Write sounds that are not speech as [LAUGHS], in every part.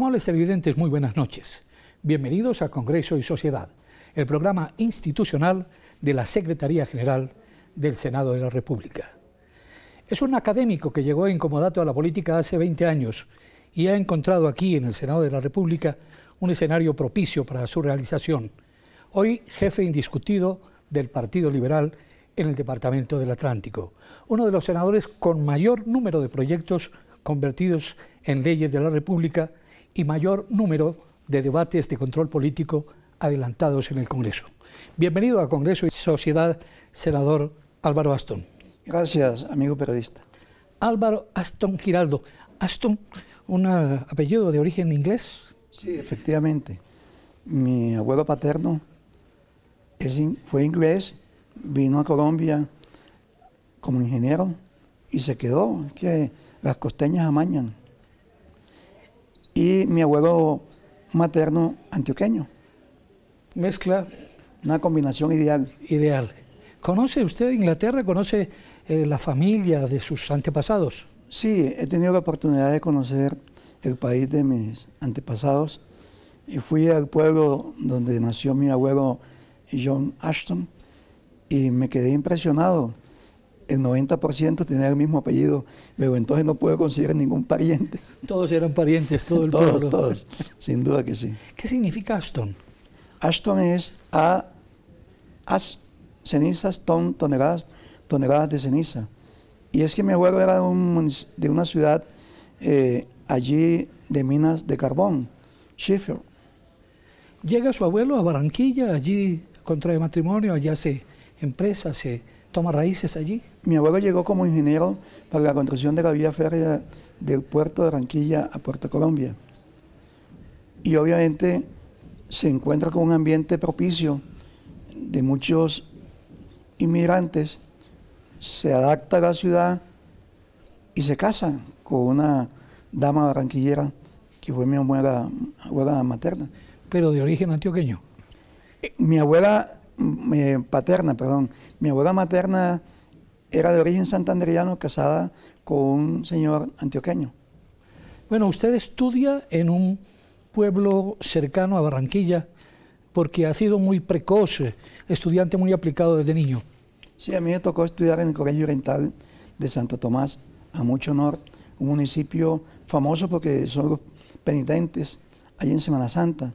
Amables televidentes, muy buenas noches. Bienvenidos a Congreso y Sociedad, el programa institucional de la Secretaría General del Senado de la República. Es un académico que llegó incomodato a la política hace 20 años y ha encontrado aquí en el Senado de la República un escenario propicio para su realización. Hoy jefe indiscutido del Partido Liberal en el Departamento del Atlántico, uno de los senadores con mayor número de proyectos convertidos en leyes de la República y mayor número de debates de control político adelantados en el Congreso. Bienvenido a Congreso y Sociedad, senador Álvaro Aston. Gracias, amigo periodista. Álvaro Aston Giraldo. Aston, un apellido de origen inglés. Sí, efectivamente. Mi abuelo paterno fue inglés, vino a Colombia como ingeniero y se quedó. Es que las costeñas amañan y mi abuelo materno antioqueño. Mezcla. Una combinación ideal. Ideal. ¿Conoce usted Inglaterra? ¿Conoce eh, la familia de sus antepasados? Sí, he tenido la oportunidad de conocer el país de mis antepasados y fui al pueblo donde nació mi abuelo John Ashton y me quedé impresionado el 90% tenía el mismo apellido, pero entonces no puedo conseguir ningún pariente. Todos eran parientes, todo el [LAUGHS] pueblo. Todos, sin duda que sí. ¿Qué significa Ashton? Ashton es a, as, cenizas, ton, toneladas, toneladas de ceniza. Y es que mi abuelo era de, una ciudad eh, allí de minas de carbón, Sheffield. Llega su abuelo a Barranquilla, allí contrae matrimonio, allá se empresa, se toma raíces allí. Mi abuelo llegó como ingeniero para la construcción de la vía férrea del puerto de Barranquilla a Puerto Colombia. Y obviamente se encuentra con un ambiente propicio de muchos inmigrantes, se adapta a la ciudad y se casa con una dama barranquillera que fue mi abuela, abuela materna. Pero de origen antioqueño. Mi abuela eh, paterna, perdón, mi abuela materna era de origen santandereano, casada con un señor antioqueño. Bueno, usted estudia en un pueblo cercano a Barranquilla, porque ha sido muy precoz, eh, estudiante muy aplicado desde niño. Sí, a mí me tocó estudiar en el Colegio Oriental de Santo Tomás, a mucho honor, un municipio famoso porque son penitentes, allí en Semana Santa.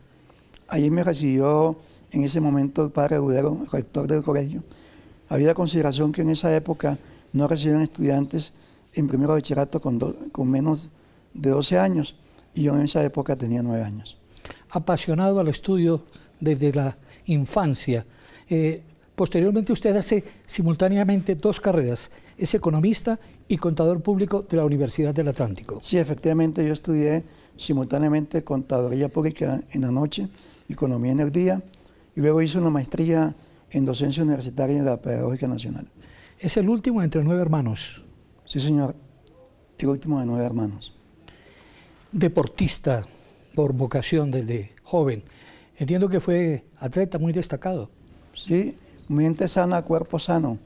Allí me recibió en ese momento el padre Gudero, rector del colegio, había consideración que en esa época no recibían estudiantes en primero bachillerato con, con menos de 12 años y yo en esa época tenía 9 años. Apasionado al estudio desde la infancia, eh, posteriormente usted hace simultáneamente dos carreras, es economista y contador público de la Universidad del Atlántico. Sí, efectivamente yo estudié simultáneamente contaduría pública en la noche, economía en el día y luego hizo una maestría en docencia universitaria en la Pedagógica Nacional. Es el último entre nueve hermanos. Sí, señor. El último de nueve hermanos. Deportista por vocación desde joven. Entiendo que fue atleta muy destacado. Sí, mente sana, cuerpo sano.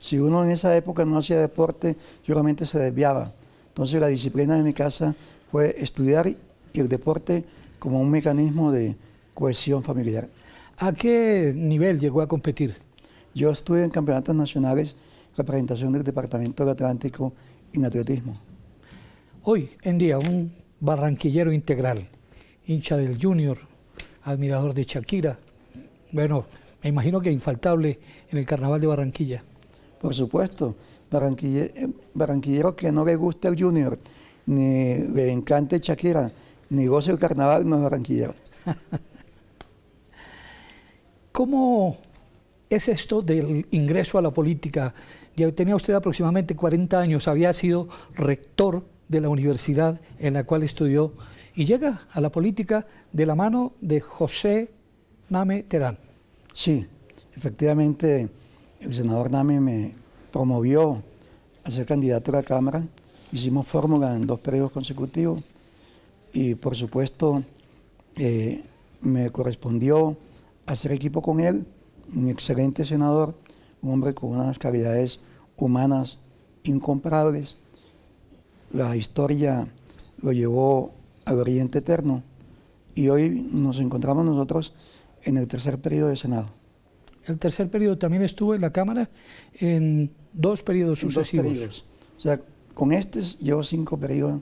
Si uno en esa época no hacía deporte, seguramente se desviaba. Entonces la disciplina de mi casa fue estudiar el deporte como un mecanismo de cohesión familiar. ¿A qué nivel llegó a competir? Yo estuve en campeonatos nacionales, representación del Departamento del Atlántico en atletismo. Hoy en día, un barranquillero integral, hincha del Junior, admirador de Shakira, bueno, me imagino que infaltable en el Carnaval de Barranquilla. Por supuesto, barranquillero que no le gusta el Junior, ni le encante Shakira, ni goce el Carnaval, no es barranquillero. [LAUGHS] ¿Cómo es esto del ingreso a la política? Ya tenía usted aproximadamente 40 años, había sido rector de la universidad en la cual estudió y llega a la política de la mano de José Name Terán. Sí, efectivamente, el senador Name me promovió a ser candidato a la Cámara. Hicimos fórmula en dos periodos consecutivos y, por supuesto, eh, me correspondió hacer equipo con él, un excelente senador, un hombre con unas calidades humanas incomparables. La historia lo llevó al Oriente Eterno y hoy nos encontramos nosotros en el tercer periodo de Senado. El tercer periodo también estuvo en la Cámara en dos periodos sucesivos. O sea, con este llevo cinco periodos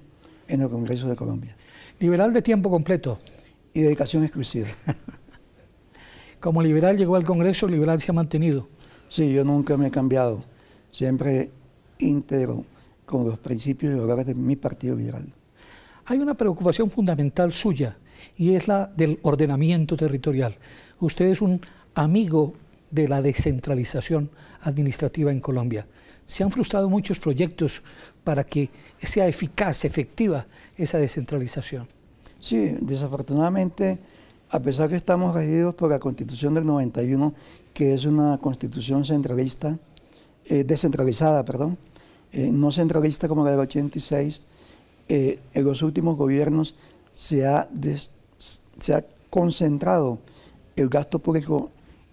en el Congreso de Colombia. Liberal de tiempo completo. Y dedicación exclusiva. [LAUGHS] Como liberal llegó al Congreso, liberal se ha mantenido. Sí, yo nunca me he cambiado. Siempre íntegro con los principios y valores de mi partido liberal. Hay una preocupación fundamental suya y es la del ordenamiento territorial. Usted es un amigo de la descentralización administrativa en Colombia. Se han frustrado muchos proyectos para que sea eficaz, efectiva esa descentralización. Sí, desafortunadamente a pesar que estamos regidos por la Constitución del 91, que es una constitución centralista, eh, descentralizada, perdón, eh, no centralista como la del 86, eh, en los últimos gobiernos se ha, se ha concentrado el gasto público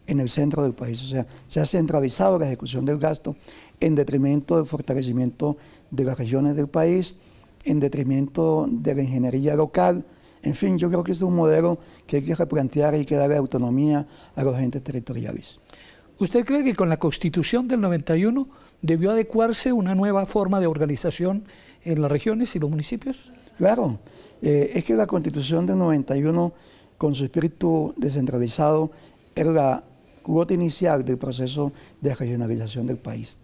en el centro del país, o sea, se ha centralizado la ejecución del gasto en detrimento del fortalecimiento de las regiones del país, en detrimento de la ingeniería local, en fin, yo creo que es un modelo que hay que replantear y que darle autonomía a los agentes territoriales. ¿Usted cree que con la constitución del 91 debió adecuarse una nueva forma de organización en las regiones y los municipios? Claro, eh, es que la constitución del 91, con su espíritu descentralizado, era la gota inicial del proceso de regionalización del país.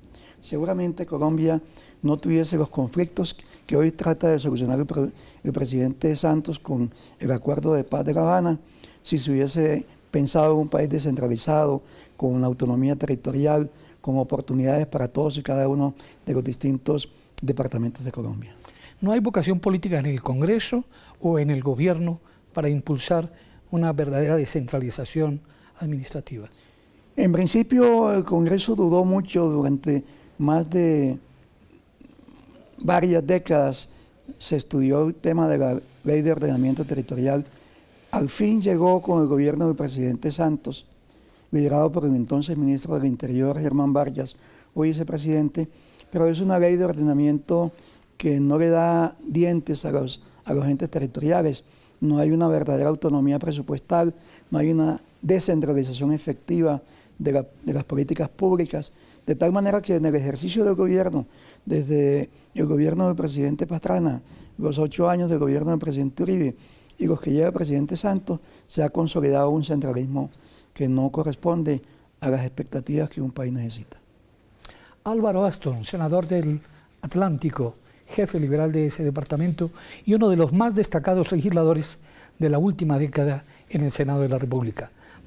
Seguramente Colombia no tuviese los conflictos que hoy trata de solucionar el, presidente Santos con el acuerdo de paz de La Habana, si se hubiese pensado en un país descentralizado, con autonomía territorial, con oportunidades para todos y cada uno de los distintos departamentos de Colombia. ¿No hay vocación política en el Congreso o en el gobierno para impulsar una verdadera descentralización administrativa? En principio, el Congreso dudó mucho durante más de varias décadas se estudió el tema de la ley de ordenamiento territorial. Al fin llegó con el gobierno del presidente Santos, liderado por el entonces ministro del Interior, Germán Vargas, hoy vicepresidente, pero es una ley de ordenamiento que no le da dientes a los, a los territoriales. No hay una verdadera autonomía presupuestal, no hay una descentralización efectiva de las políticas públicas, de tal manera que en el ejercicio del gobierno, desde el gobierno del presidente Pastrana, los ocho años del gobierno del presidente Uribe y los que lleva el presidente Santos, se ha consolidado un centralismo que no corresponde a las expectativas que un país necesita. Álvaro Aston, senador del Atlántico, jefe liberal de ese departamento y uno de los más destacados legisladores de la última década en el Senado de la República.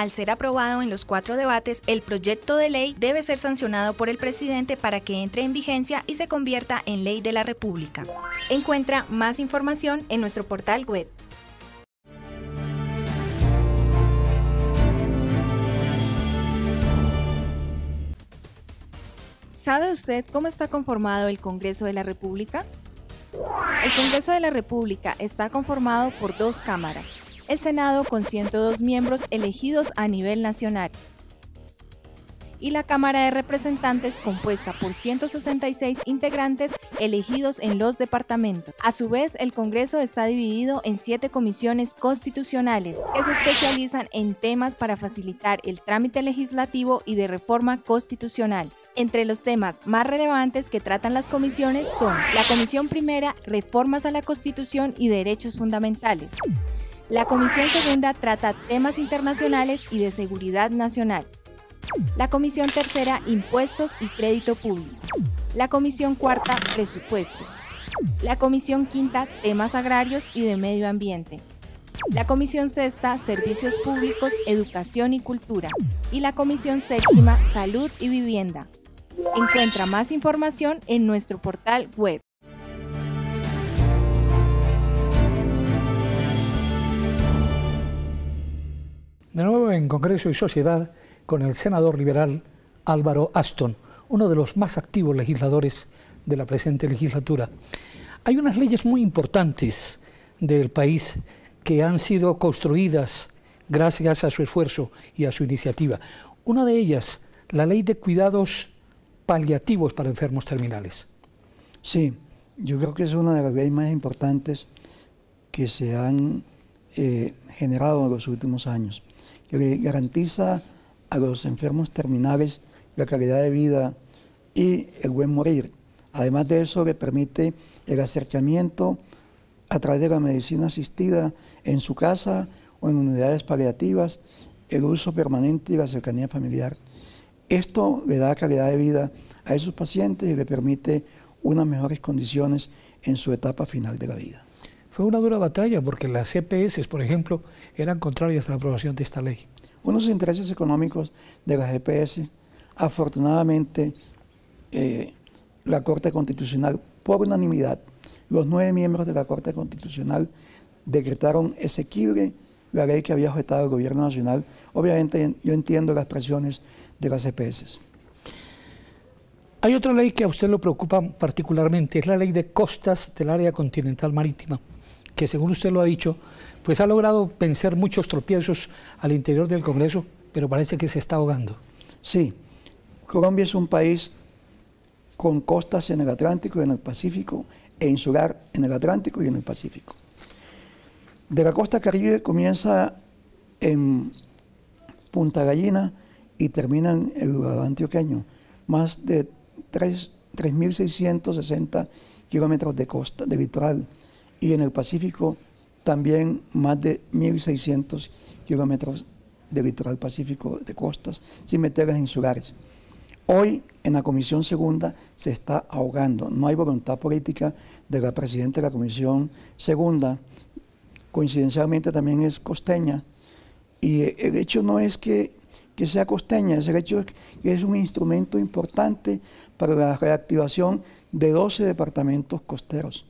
al ser aprobado en los cuatro debates, el proyecto de ley debe ser sancionado por el presidente para que entre en vigencia y se convierta en ley de la República. Encuentra más información en nuestro portal web. ¿Sabe usted cómo está conformado el Congreso de la República? El Congreso de la República está conformado por dos cámaras, el Senado con 102 miembros elegidos a nivel nacional y la Cámara de Representantes compuesta por 166 integrantes elegidos en los departamentos. A su vez, el Congreso está dividido en siete comisiones constitucionales que se especializan en temas para facilitar el trámite legislativo y de reforma constitucional. Entre los temas más relevantes que tratan las comisiones son la Comisión Primera, Reformas a la Constitución y Derechos Fundamentales. La Comisión Segunda trata temas internacionales y de seguridad nacional. La Comisión Tercera, Impuestos y Crédito Público. La Comisión Cuarta, Presupuesto. La Comisión Quinta, Temas Agrarios y de Medio Ambiente. La Comisión Sexta, Servicios Públicos, Educación y Cultura. Y la Comisión Séptima, Salud y Vivienda. Encuentra más información en nuestro portal web de nuevo en Congreso y Sociedad con el senador liberal Álvaro Aston, uno de los más activos legisladores de la presente legislatura. Hay unas leyes muy importantes del país que han sido construidas gracias a su esfuerzo y a su iniciativa. Una de ellas, la ley de cuidados paliativos para enfermos terminales. Sí, yo creo que es una de las leyes más importantes que se han eh, generado en los últimos años que garantiza a los enfermos terminales la calidad de vida y el buen morir. Además de eso, le permite el acercamiento a través de la medicina asistida en su casa o en unidades paliativas, el uso permanente y la cercanía familiar. Esto le da calidad de vida a esos pacientes y le permite unas mejores condiciones en su etapa final de la vida fue una dura batalla porque las CPS, por ejemplo, eran contrarias a la aprobación de esta ley. Unos intereses económicos de las EPS, afortunadamente, eh, la Corte Constitucional, por unanimidad, los nueve miembros de la Corte Constitucional decretaron exequible la ley que había objetado el Gobierno Nacional. Obviamente, yo entiendo las presiones de las CPS. Hay otra ley que a usted lo preocupa particularmente, es la ley de costas del área continental marítima que según usted lo ha dicho, pues ha logrado vencer muchos tropiezos al interior del Congreso, pero parece que se está ahogando. Sí, Colombia es un país con costas en el Atlántico y en el Pacífico, e insular en el Atlántico y en el Pacífico. De la costa caribe comienza en Punta Gallina y termina en el de antioqueño. Más de 3.660 kilómetros de costa, de litoral y en el Pacífico también más de 1.600 kilómetros de litoral pacífico de costas, sin meter en insulares. Hoy en la Comisión Segunda se está ahogando. No hay voluntad política de la presidenta de la Comisión Segunda. Coincidencialmente también es costeña. Y el hecho no es que, que sea costeña, es el hecho que es un instrumento importante para la reactivación de 12 departamentos costeros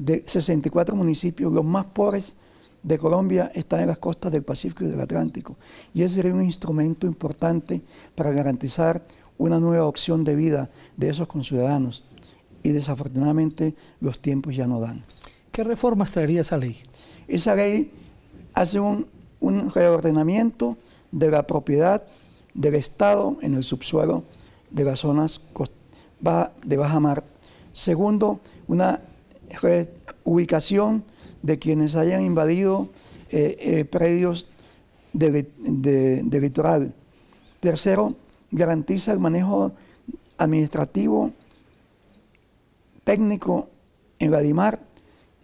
de 64 municipios, los más pobres de Colombia están en las costas del Pacífico y del Atlántico. Y ese sería un instrumento importante para garantizar una nueva opción de vida de esos conciudadanos. Y desafortunadamente los tiempos ya no dan. ¿Qué reformas traería esa ley? Esa ley hace un, reordenamiento de la propiedad del Estado en el subsuelo de las zonas de baja mar. Segundo, una ubicación de quienes hayan invadido eh, eh, predios de, de, litoral. Tercero, garantiza el manejo administrativo, técnico en la DIMAR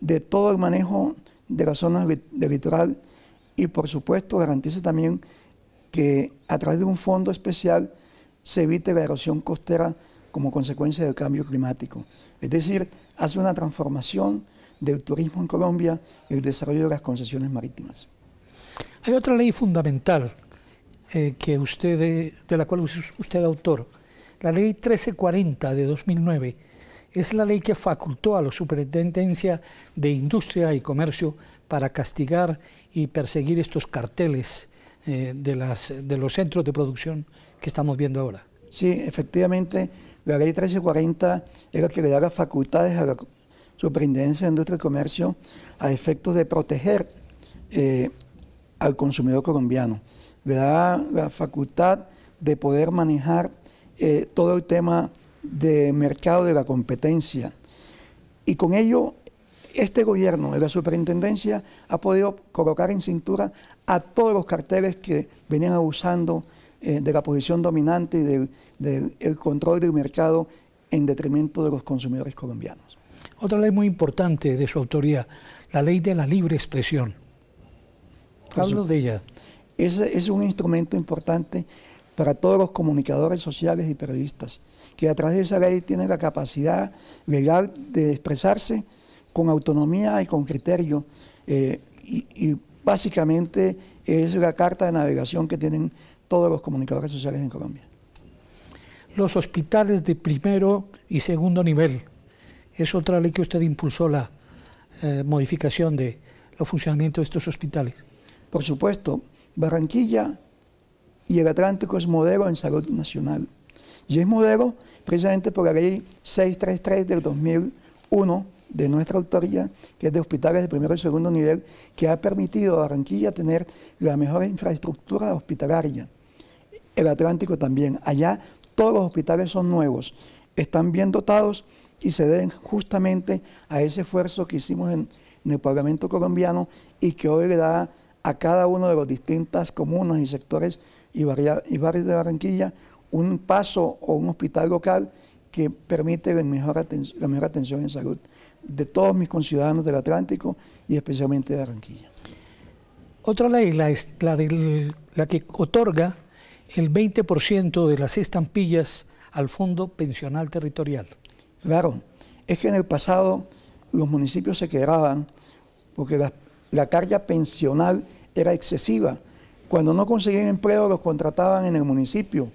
de todo el manejo de las zonas de litoral y por supuesto garantiza también que a través de un fondo especial se evite la erosión costera como consecuencia del cambio climático. Es decir, hace una transformación del turismo en Colombia y el desarrollo de las concesiones marítimas. Hay otra ley fundamental eh, que usted, eh, de la cual usted es autor, la ley 1340 de 2009 es la ley que facultó a la Superintendencia de Industria y Comercio para castigar y perseguir estos carteles eh, de, de los centros de producción que estamos viendo ahora. Sí, efectivamente, la ley 1340 era que le daba facultades a la Superintendencia de Industria y Comercio a efectos de proteger eh, al consumidor colombiano. Le da la facultad de poder manejar eh, todo el tema de mercado de la competencia. Y con ello, este gobierno de la superintendencia ha podido colocar en cintura a todos los carteles que venían abusando eh, de la posición dominante y del, el control del mercado en detrimento de los consumidores colombianos. Otra ley muy importante de su autoría, la ley de la libre expresión. Hablo de ella. Es, es un instrumento importante para todos los comunicadores sociales y periodistas, que a través de esa ley tienen la capacidad legal de expresarse con autonomía y con criterio. Eh, y, y básicamente es la carta de navegación que tienen todos los comunicadores sociales en Colombia. Los hospitales de primero y segundo nivel. Es otra ley que usted impulsó la eh, modificación de los funcionamientos de estos hospitales. Por supuesto, Barranquilla y el Atlántico es modelo en salud nacional. Y es modelo precisamente por la ley 633 del 2001 de nuestra autoría, que es de hospitales de primero y segundo nivel, que ha permitido a Barranquilla tener la mejor infraestructura hospitalaria el Atlántico también. Allá todos los hospitales son nuevos, están bien dotados y se deben justamente a ese esfuerzo que hicimos en, el Parlamento colombiano y que hoy le da a cada uno de los distintas comunas y sectores y, y barrios de Barranquilla un paso o un hospital local que permite la mejor, la mejor atención en salud de todos mis conciudadanos del Atlántico y especialmente de Barranquilla. Otra ley, la, la, la que otorga el 20% de las estampillas al Fondo Pensional Territorial. Claro, es que en el pasado los municipios se quebraban porque la, carga pensional era excesiva. Cuando no conseguían empleo los contrataban en el municipio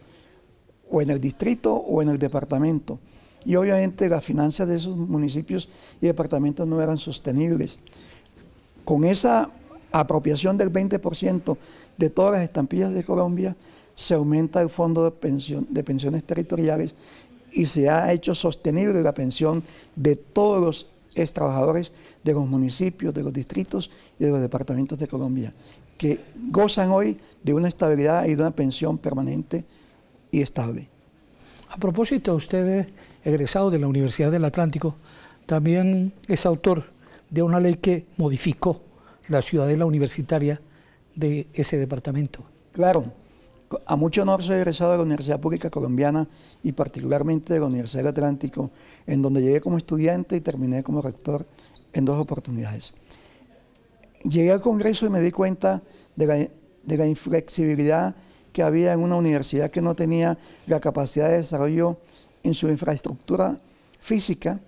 o en el distrito o en el departamento. Y obviamente las finanzas de esos municipios y departamentos no eran sostenibles. Con esa apropiación del 20% de todas las estampillas de Colombia, se aumenta el fondo de, de pensiones territoriales y se ha hecho sostenible la pensión de todos los trabajadores de los municipios, de los distritos y de los departamentos de Colombia, que gozan hoy de una estabilidad y de una pensión permanente y estable. A propósito, usted, egresado de la Universidad del Atlántico, también es autor de una ley que modificó la ciudadela universitaria de ese departamento. Claro, a mucho honor soy egresado de la Universidad Pública Colombiana y particularmente de la Universidad del Atlántico, en donde llegué como estudiante y terminé como rector en dos oportunidades. Llegué al Congreso y me di cuenta de la, inflexibilidad que había en una universidad que no tenía la capacidad de desarrollo en su infraestructura física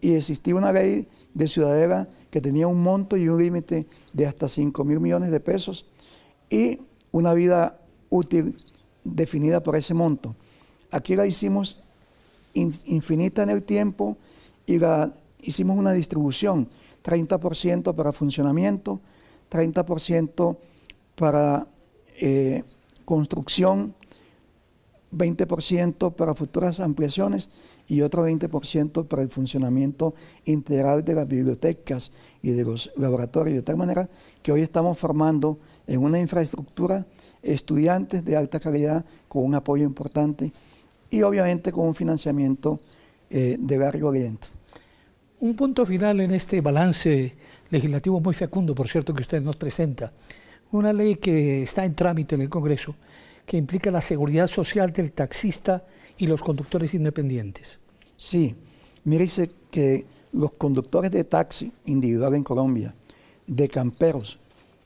y existía una ley de ciudadela que tenía un monto y un límite de hasta 5 mil millones de pesos y una vida útil definida por ese monto. Aquí la hicimos infinita en el tiempo y la hicimos una distribución, 30% para funcionamiento, 30% para eh, construcción, 20% para futuras ampliaciones y otro 20% para el funcionamiento integral de las bibliotecas y de los laboratorios, de tal manera que hoy estamos formando en una infraestructura estudiantes de alta calidad con un apoyo importante y obviamente con un financiamiento eh, de largo aliento. Un punto final en este balance legislativo muy fecundo, por cierto, que usted nos presenta. Una ley que está en trámite en el Congreso, que implica la seguridad social del taxista y los conductores independientes. Sí, me dice que los conductores de taxi individual en Colombia, de camperos,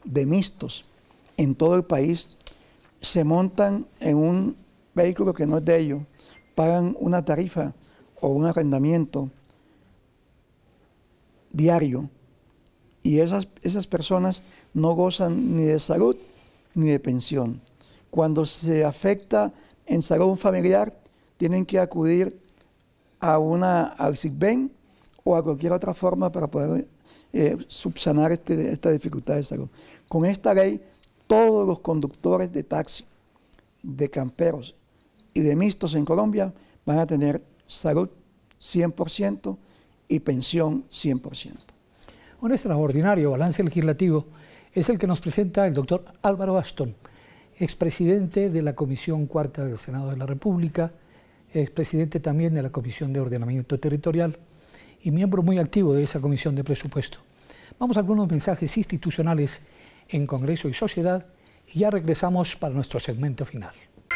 de mixtos, en todo el país se montan en un vehículo que no es de ellos, pagan una tarifa o un arrendamiento diario y esas, personas no gozan ni de salud ni de pensión. Cuando se afecta en salud familiar, tienen que acudir a una, al o a cualquier otra forma para poder eh, subsanar este, esta dificultad de salud. Con esta ley todos los conductores de taxi, de camperos y de mixtos en Colombia van a tener salud 100% y pensión 100%. Un extraordinario balance legislativo es el que nos presenta el doctor Álvaro Aston, expresidente de la Comisión Cuarta del Senado de la República, expresidente también de la Comisión de Ordenamiento Territorial y miembro muy activo de esa Comisión de Presupuesto. Vamos a algunos mensajes institucionales en Congreso y Sociedad y ya regresamos para nuestro segmento final.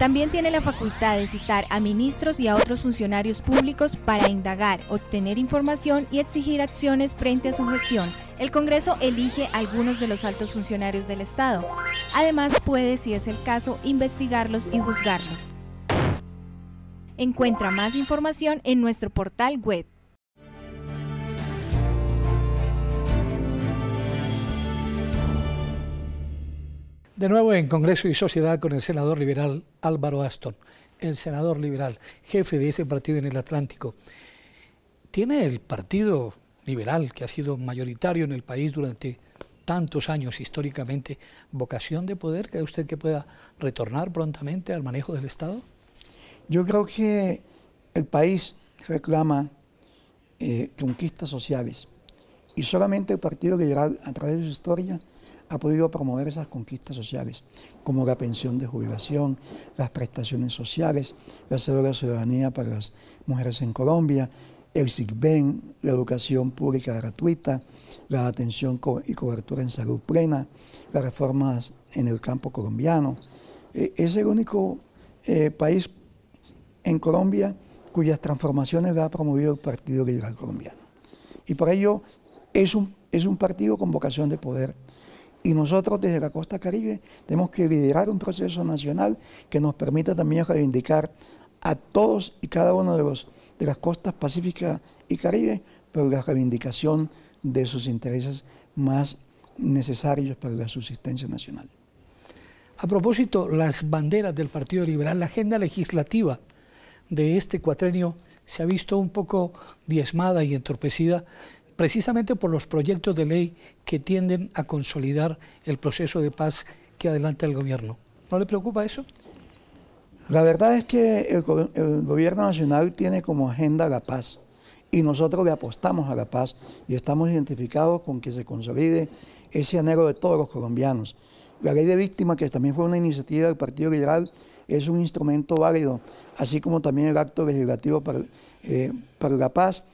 También tiene la facultad de citar a ministros y a otros funcionarios públicos para indagar, obtener información y exigir acciones frente a su gestión. El Congreso elige a algunos de los altos funcionarios del Estado. Además puede, si es el caso, investigarlos y juzgarlos. Encuentra más información en nuestro portal web De nuevo en Congreso y Sociedad con el senador liberal Álvaro Aston, el senador liberal, jefe de ese partido en el Atlántico. ¿Tiene el partido liberal, que ha sido mayoritario en el país durante tantos años históricamente, vocación de poder, ¿Cree usted que pueda retornar prontamente al manejo del Estado? Yo creo que el país reclama eh, conquistas sociales y solamente el Partido Liberal, a través de su historia, ha podido promover esas conquistas sociales, como la pensión de jubilación, las prestaciones sociales, la cédula de ciudadanía para las mujeres en Colombia, el SIGBEN, la educación pública gratuita, la atención y cobertura en salud plena, las reformas en el campo colombiano. E, es el único eh, país en Colombia cuyas transformaciones ha promovido el Partido Liberal Colombiano. Y por ello es un, es un partido con vocación de poder y nosotros desde la costa caribe tenemos que liderar un proceso nacional que nos permita también reivindicar a todos y cada uno de, los, de las costas pacífica y caribe por la reivindicación de sus intereses más necesarios para la subsistencia nacional. A propósito, las banderas del Partido Liberal, la agenda legislativa de este cuatrenio se ha visto un poco diezmada y entorpecida precisamente por los proyectos de ley que tienden a consolidar el proceso de paz que adelanta el gobierno. ¿No le preocupa eso? La verdad es que el, gobierno nacional tiene como agenda la paz y nosotros le apostamos a la paz y estamos identificados con que se consolide ese anhelo de todos los colombianos. La ley de víctimas, que también fue una iniciativa del Partido Liberal, es un instrumento válido, así como también el acto legislativo para, eh, para la paz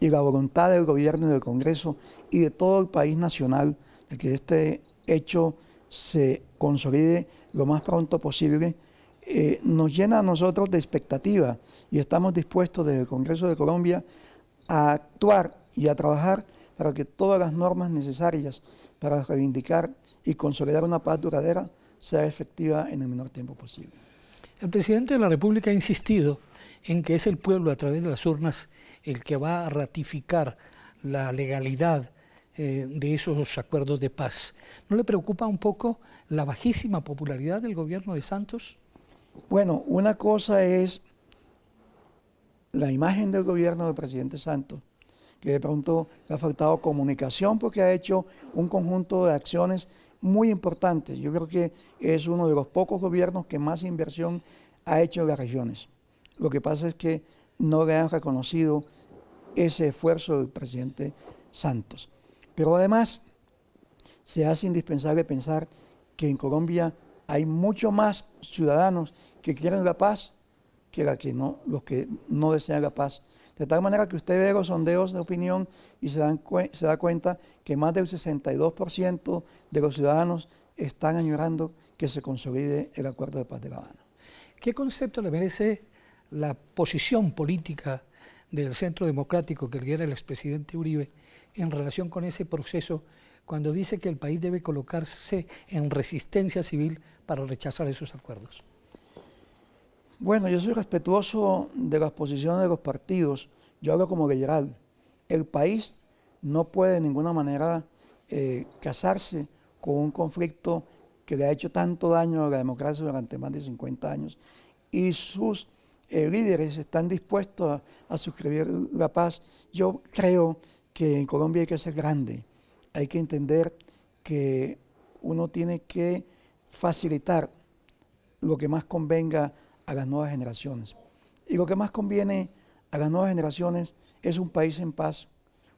y la voluntad del gobierno y del Congreso y de todo el país nacional de que este hecho se consolide lo más pronto posible, eh, nos llena a nosotros de expectativa y estamos dispuestos desde el Congreso de Colombia a actuar y a trabajar para que todas las normas necesarias para reivindicar y consolidar una paz duradera sea efectiva en el menor tiempo posible. El presidente de la República ha insistido en que es el pueblo a través de las urnas el que va a ratificar la legalidad eh, de esos acuerdos de paz. ¿No le preocupa un poco la bajísima popularidad del gobierno de Santos? Bueno, una cosa es la imagen del gobierno del presidente Santos, que de pronto le ha faltado comunicación porque ha hecho un conjunto de acciones muy importantes. Yo creo que es uno de los pocos gobiernos que más inversión ha hecho en las regiones. Lo que pasa es que no le han reconocido ese esfuerzo del presidente Santos. Pero además, se hace indispensable pensar que en Colombia hay mucho más ciudadanos que quieren la paz que, no, los que no desean la paz. De tal manera que usted ve los sondeos de opinión y se, se da cuenta que más del 62% de los ciudadanos están añorando que se consolide el acuerdo de paz de La Habana. ¿Qué concepto le merece la posición política del centro democrático que lidera el expresidente Uribe en relación con ese proceso cuando dice que el país debe colocarse en resistencia civil para rechazar esos acuerdos? Bueno, yo soy respetuoso de las posiciones de los partidos. Yo hablo como general. El país no puede de ninguna manera eh, casarse con un conflicto que le ha hecho tanto daño a la democracia durante más de 50 años y sus eh, líderes están dispuestos a, a, suscribir la paz. Yo creo que en Colombia hay que ser grande, hay que entender que uno tiene que facilitar lo que más convenga a las nuevas generaciones. Y lo que más conviene a las nuevas generaciones es un país en paz.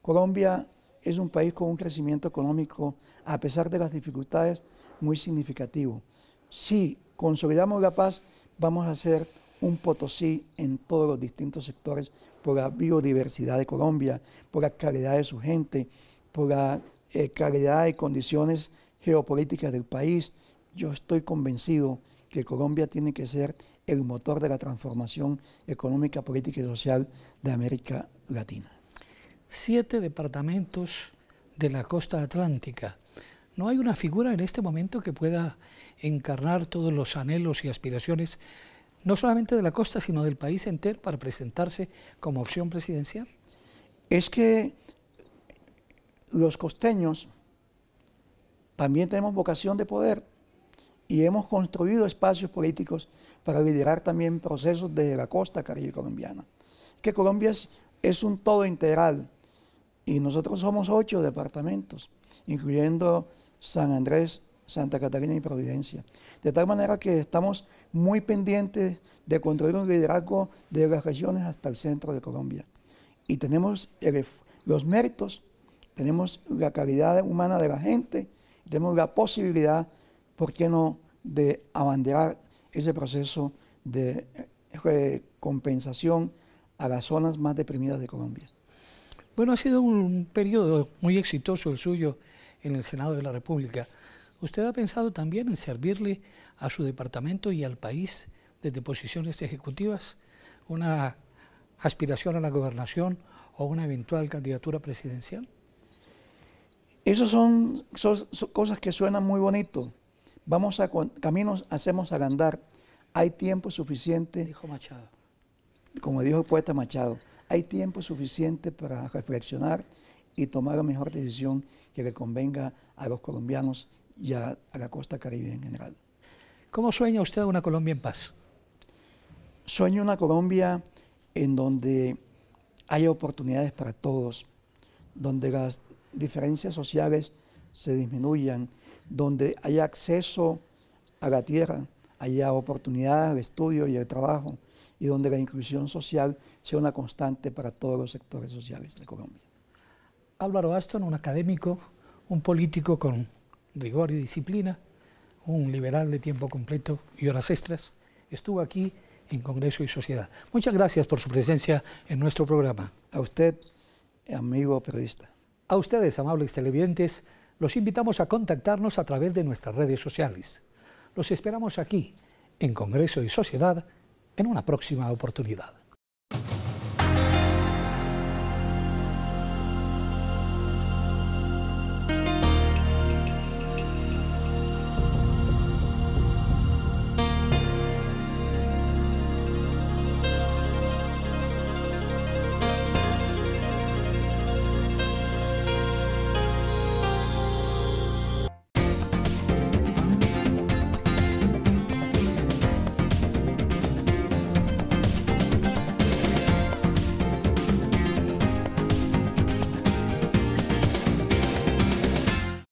Colombia es un país con un crecimiento económico, a pesar de las dificultades, muy significativo. Si consolidamos la paz, vamos a ser un Potosí en todos los distintos sectores, por la biodiversidad de Colombia, por la calidad de su gente, por la eh, calidad de condiciones geopolíticas del país. Yo estoy convencido que Colombia tiene que ser el motor de la transformación económica, política y social de América Latina. Siete departamentos de la costa atlántica. No hay una figura en este momento que pueda encarnar todos los anhelos y aspiraciones no solamente de la costa, sino del país entero, para presentarse como opción presidencial? Es que los costeños también tenemos vocación de poder y hemos construido espacios políticos para liderar también procesos de la costa caribe colombiana. Que Colombia es, un todo integral y nosotros somos ocho departamentos, incluyendo San Andrés, Santa Catarina y Providencia. De tal manera que estamos muy pendientes de construir un liderazgo de las regiones hasta el centro de Colombia. Y tenemos los méritos, tenemos la calidad humana de la gente, tenemos la posibilidad, ¿por qué no?, de abanderar ese proceso de compensación a las zonas más deprimidas de Colombia. Bueno, ha sido un periodo muy exitoso el suyo en el Senado de la República usted ha pensado también en servirle a su departamento y al país desde posiciones ejecutivas, una aspiración a la gobernación o una eventual candidatura presidencial? Esas son, cosas que suenan muy bonito. Vamos a caminos, hacemos andar. Hay tiempo suficiente. Dijo Machado. Como dijo el poeta Machado, hay tiempo suficiente para reflexionar y tomar la mejor decisión que le convenga a los colombianos y a, la costa caribe en general. ¿Cómo sueña usted una Colombia en paz? Sueño una Colombia en donde haya oportunidades para todos, donde las diferencias sociales se disminuyan, donde haya acceso a la tierra, haya oportunidades al estudio y al trabajo, y donde la inclusión social sea una constante para todos los sectores sociales de Colombia. Álvaro Aston, un académico, un político con rigor y disciplina, un liberal de tiempo completo y horas extras, estuvo aquí en Congreso y Sociedad. Muchas gracias por su presencia en nuestro programa. A usted, amigo periodista. A ustedes, amables televidentes, los invitamos a contactarnos a través de nuestras redes sociales. Los esperamos aquí, en Congreso y Sociedad, en una próxima oportunidad.